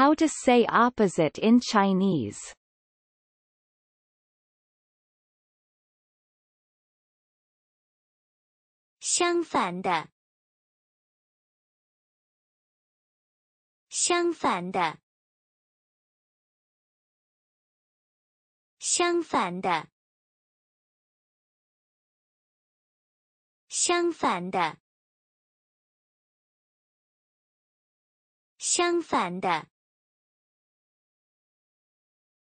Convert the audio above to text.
how to say opposite in Chinese. Xiang Da